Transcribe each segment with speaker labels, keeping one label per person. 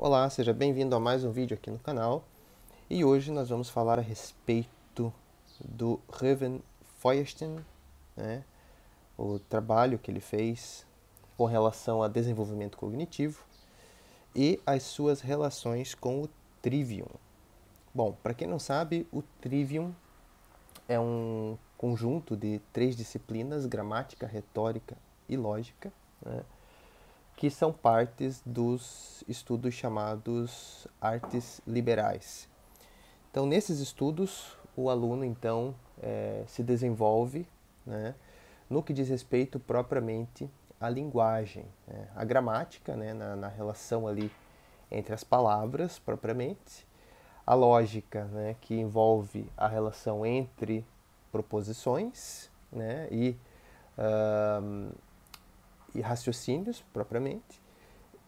Speaker 1: Olá, seja bem-vindo a mais um vídeo aqui no canal e hoje nós vamos falar a respeito do Raven Feuerstein, né? o trabalho que ele fez com relação a desenvolvimento cognitivo e as suas relações com o Trivium. Bom, para quem não sabe, o Trivium é um conjunto de três disciplinas, gramática, retórica e lógica, né? que são partes dos estudos chamados artes liberais. Então, nesses estudos, o aluno então é, se desenvolve né, no que diz respeito propriamente à linguagem, né, à gramática, né, na, na, relação ali entre as palavras propriamente, a lógica, né, que envolve a relação entre proposições né, e uh, e raciocínios, propriamente,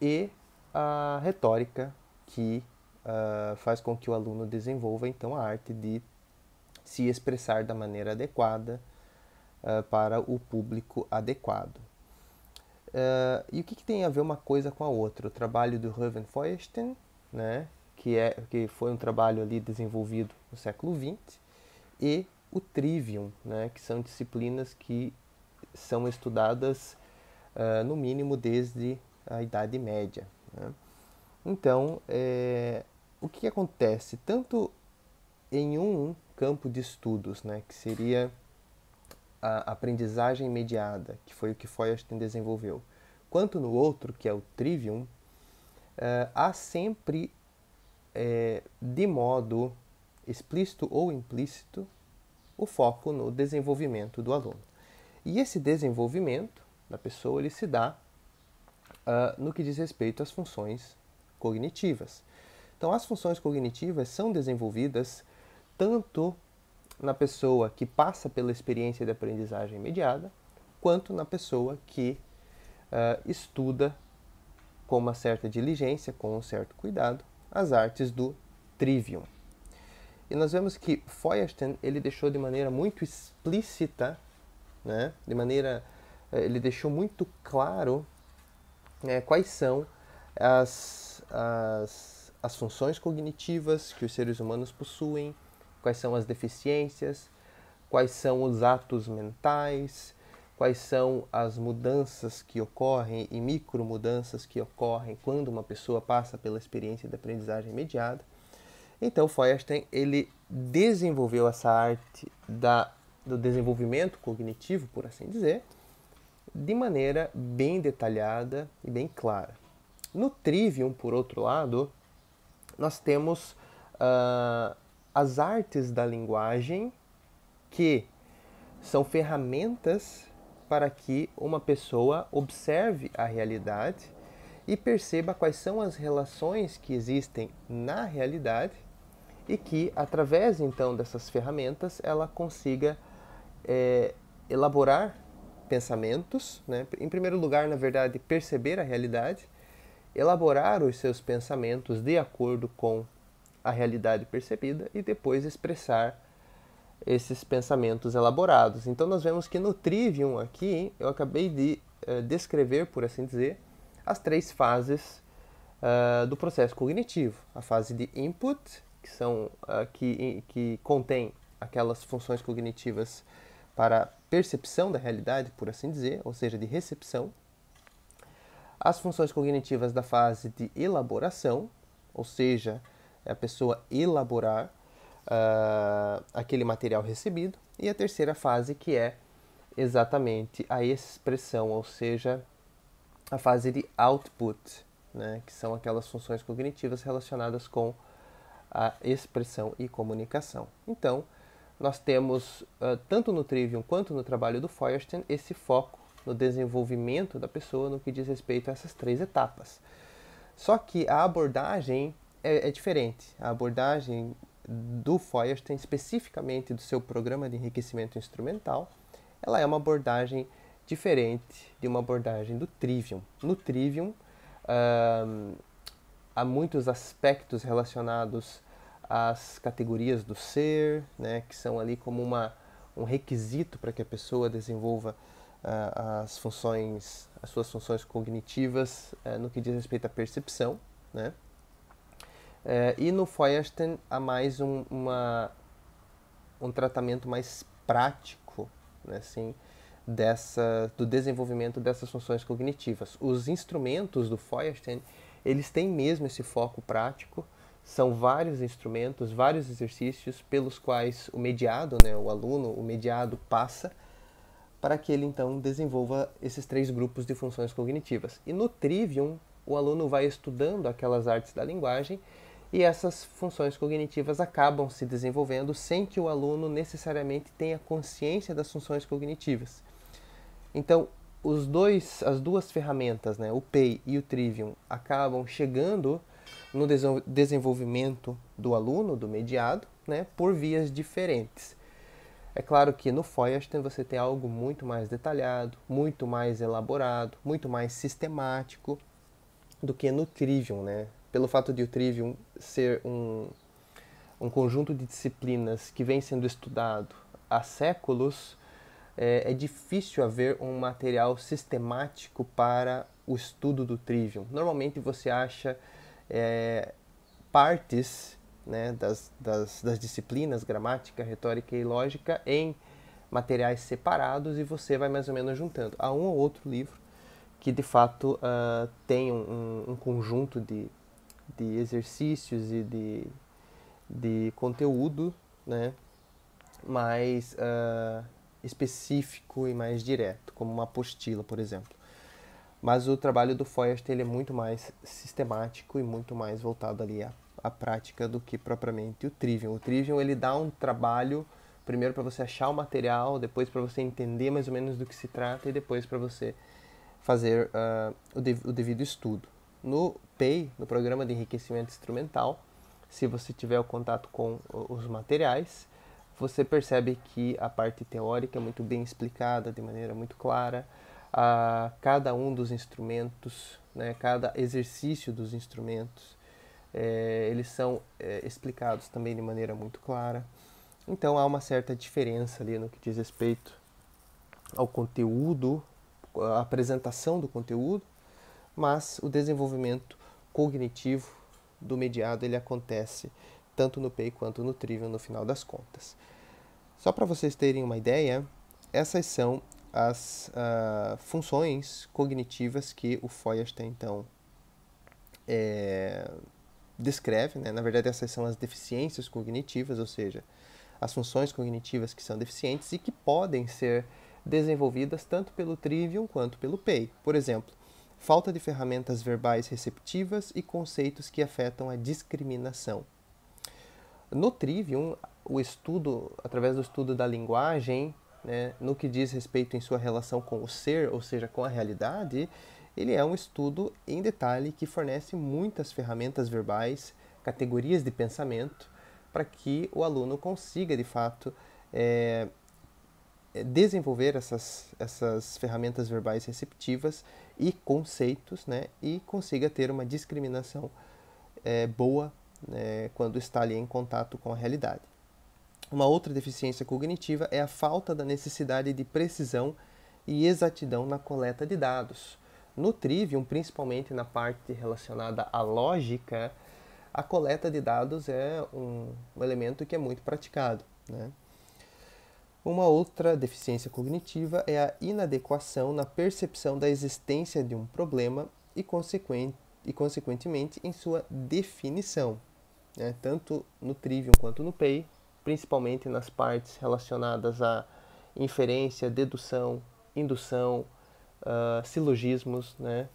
Speaker 1: e a retórica que uh, faz com que o aluno desenvolva, então, a arte de se expressar da maneira adequada uh, para o público adequado. Uh, e o que, que, tem a ver uma coisa com a outra? O trabalho do Reuven Feuerstein, né, que, é, que foi um trabalho ali desenvolvido no século XX, e o Trivium, né, que são disciplinas que são estudadas uh, no mínimo desde a Idade Média. Né? Então, é, o que acontece? Tanto em um campo de estudos, né, que seria a aprendizagem mediada, que foi o que Feuerstein desenvolveu, quanto no outro, que é o trivium, uh, há sempre, é, de modo explícito ou implícito, o foco no desenvolvimento do aluno. E esse desenvolvimento da pessoa ele se dá uh, no que diz respeito às funções cognitivas. Então, as funções cognitivas são desenvolvidas tanto na pessoa que passa pela experiência de aprendizagem mediada, quanto na pessoa que uh, estuda com uma certa diligência, com um certo cuidado, as artes do trivium. E nós vemos que Feuerstein ele deixou de maneira muito explícita, né, de maneira eh, ele deixou muito claro né, quais são as, as, as funções cognitivas que os seres humanos possuem, quais são as deficiências, quais são os atos mentais, quais são as mudanças que ocorrem e micro mudanças que ocorrem quando uma pessoa passa pela experiência de aprendizagem mediada. Então, Feuerstein ele desenvolveu essa arte da, do desenvolvimento cognitivo, por assim dizer, de maneira bem detalhada e bem clara. No Trivium, por outro lado, nós temos uh, as artes da linguagem que são ferramentas para que uma pessoa observe a realidade e perceba quais são as relações que existem na realidade e que, através então dessas ferramentas, ela consiga é, elaborar pensamentos, né? em primeiro lugar, na verdade, perceber a realidade, elaborar os seus pensamentos de acordo com a realidade percebida e depois expressar esses pensamentos elaborados. Então nós vemos que no trivium aqui eu acabei de eh, descrever, por assim dizer, as três fases uh, do processo cognitivo: a fase de input, que são uh, que, que contém aquelas funções cognitivas para percepção da realidade, por assim dizer, ou seja, de recepção. As funções cognitivas da fase de elaboração, ou seja, é a pessoa elaborar uh, aquele material recebido. E a terceira fase, que é exatamente a expressão, ou seja, a fase de output, né, que são aquelas funções cognitivas relacionadas com a expressão e comunicação. Então, nós temos, uh, tanto no Trivium quanto no trabalho do Feuerstein, esse foco no desenvolvimento da pessoa no que diz respeito a essas três etapas. Só que a abordagem é, é diferente. A abordagem do Feuerstein, especificamente do seu programa de enriquecimento instrumental, ela é uma abordagem diferente de uma abordagem do Trivium. No Trivium, uh, há muitos aspectos relacionados as categorias do ser, né, que são ali como uma, um requisito para que a pessoa desenvolva uh, as funções, as suas funções cognitivas uh, no que diz respeito à percepção, né? Uh, e no Feuerstein há mais um, uma, um tratamento mais prático, né, assim, dessa, do desenvolvimento dessas funções cognitivas. Os instrumentos do Feuerstein eles têm mesmo esse foco prático são vários instrumentos, vários exercícios pelos quais o mediado, né, o aluno, o mediado passa para que ele então desenvolva esses três grupos de funções cognitivas. E no Trivium, o aluno vai estudando aquelas artes da linguagem e essas funções cognitivas acabam se desenvolvendo sem que o aluno necessariamente tenha consciência das funções cognitivas. Então, os dois, as duas ferramentas, né, o PEI e o Trivium, acabam chegando no desenvolvimento do aluno, do mediado, né, por vias diferentes. É claro que no Feuerstein você tem algo muito mais detalhado, muito mais elaborado, muito mais sistemático do que no Trivium, né? Pelo fato de o Trivium ser um, um conjunto de disciplinas que vem sendo estudado há séculos, é, é difícil haver um material sistemático para o estudo do Trivium. Normalmente você acha é, partes né, das, das, das disciplinas gramática, retórica e lógica em materiais separados e você vai mais ou menos juntando. Há um ou outro livro que de fato uh, tem um, um conjunto de, de exercícios e de, de conteúdo né, mais uh, específico e mais direto, como uma apostila, por exemplo. Mas o trabalho do Feuerstein ele é muito mais sistemático e muito mais voltado ali à, à prática do que propriamente o Trivium. O Trivium ele dá um trabalho primeiro para você achar o material, depois para você entender mais ou menos do que se trata e depois para você fazer uh, o, o devido estudo. No PEI, no Programa de Enriquecimento Instrumental, se você tiver o contato com os materiais, você percebe que a parte teórica é muito bem explicada, de maneira muito clara, a cada um dos instrumentos, né, cada exercício dos instrumentos. É, eles são é, explicados também de maneira muito clara. Então há uma certa diferença ali no que diz respeito ao conteúdo, à apresentação do conteúdo, mas o desenvolvimento cognitivo do mediado ele acontece tanto no PEI quanto no Trivium no final das contas. Só para vocês terem uma ideia, essas são as uh, funções cognitivas que o Feuerstein tem, então, é, descreve, né? na verdade essas são as deficiências cognitivas, ou seja, as funções cognitivas que são deficientes e que podem ser desenvolvidas tanto pelo Trivium quanto pelo PEI. Por exemplo, falta de ferramentas verbais receptivas e conceitos que afetam a discriminação. No Trivium, o estudo, através do estudo da linguagem, né, no que diz respeito em sua relação com o ser, ou seja, com a realidade, ele é um estudo em detalhe que fornece muitas ferramentas verbais, categorias de pensamento, para que o aluno consiga de fato é, é desenvolver essas, essas ferramentas verbais receptivas e conceitos, né, e consiga ter uma discriminação é, boa né, quando está ali em contato com a realidade. Uma outra deficiência cognitiva é a falta da necessidade de precisão e exatidão na coleta de dados. No Trivium, principalmente na parte relacionada à lógica, a coleta de dados é um, elemento que é muito praticado. Né? Uma outra deficiência cognitiva é a inadequação na percepção da existência de um problema e, consequente, e consequentemente, em sua definição. Né? Tanto no Trivium quanto no PEI, principalmente nas partes relacionadas à inferência, dedução, indução, uh, silogismos, né?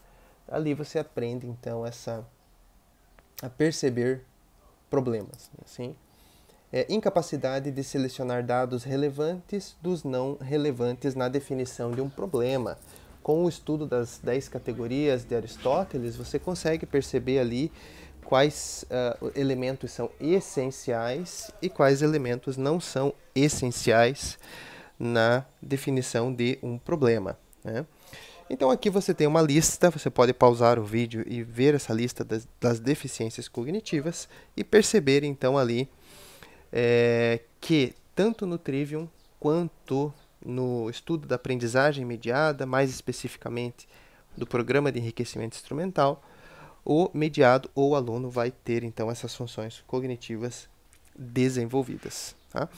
Speaker 1: Ali você aprende então essa a perceber problemas, assim. É, incapacidade de selecionar dados relevantes dos não relevantes na definição de um problema. Com o estudo das 10 categorias de Aristóteles, você consegue perceber ali quais uh, elementos são essenciais e quais elementos não são essenciais na definição de um problema. Né? Então aqui você tem uma lista, você pode pausar o vídeo e ver essa lista das, das deficiências cognitivas e perceber então ali é, que tanto no Trivium quanto no estudo da aprendizagem mediada, mais especificamente do programa de enriquecimento instrumental, o mediado ou o aluno vai ter então essas funções cognitivas desenvolvidas. Tá?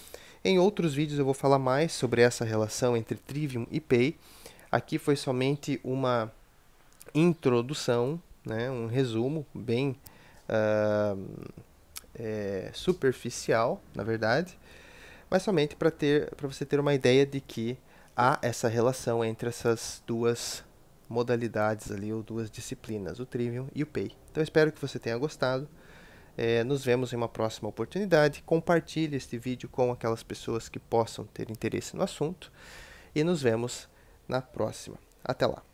Speaker 1: Em outros vídeos eu vou falar mais sobre essa relação entre trivium e pay. Aqui foi somente uma introdução, né, um resumo bem uh, é, superficial, na verdade, mas somente para você ter uma ideia de que há essa relação entre essas duas modalidades ali, ou duas disciplinas, o Trivium e o PEI. Então espero que você tenha gostado. É, nos vemos em uma próxima oportunidade. Compartilhe este vídeo com aquelas pessoas que possam ter interesse no assunto. E nos vemos na próxima. Até lá!